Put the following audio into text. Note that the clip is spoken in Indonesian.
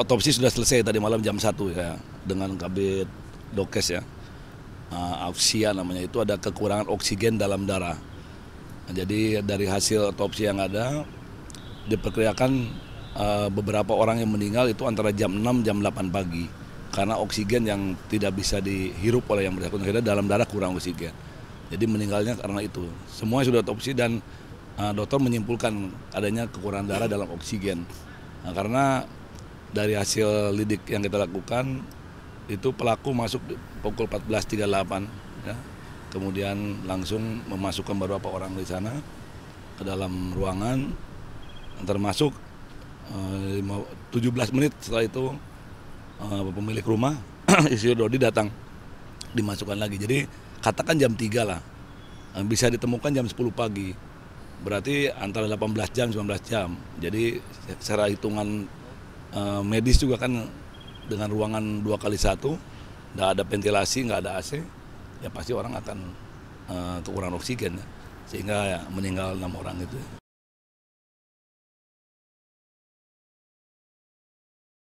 otopsi sudah selesai tadi malam jam 1 ya dengan kabit dokes ya. Uh, ah, auksia namanya itu ada kekurangan oksigen dalam darah. Nah, jadi dari hasil otopsi yang ada diperkirakan uh, beberapa orang yang meninggal itu antara jam 6 jam 8 pagi karena oksigen yang tidak bisa dihirup oleh yang bersangkutan dalam darah kurang oksigen. Jadi meninggalnya karena itu. Semua sudah otopsi dan uh, dokter menyimpulkan adanya kekurangan darah dalam oksigen. Nah, karena dari hasil lidik yang kita lakukan itu pelaku masuk pukul 14.38 ya. Kemudian langsung memasukkan beberapa orang di sana ke dalam ruangan termasuk eh, 17 menit setelah itu eh, pemilik rumah Isidro Dodi datang dimasukkan lagi. Jadi katakan jam 3 lah. Eh, bisa ditemukan jam 10 pagi. Berarti antara 18 jam 19 jam. Jadi secara hitungan Eh, medis juga kan dengan ruangan dua kali satu, nggak ada ventilasi, nggak ada AC, ya pasti orang akan uh, kekurangan oksigen, ya. sehingga ya, meninggal enam orang itu. Ya.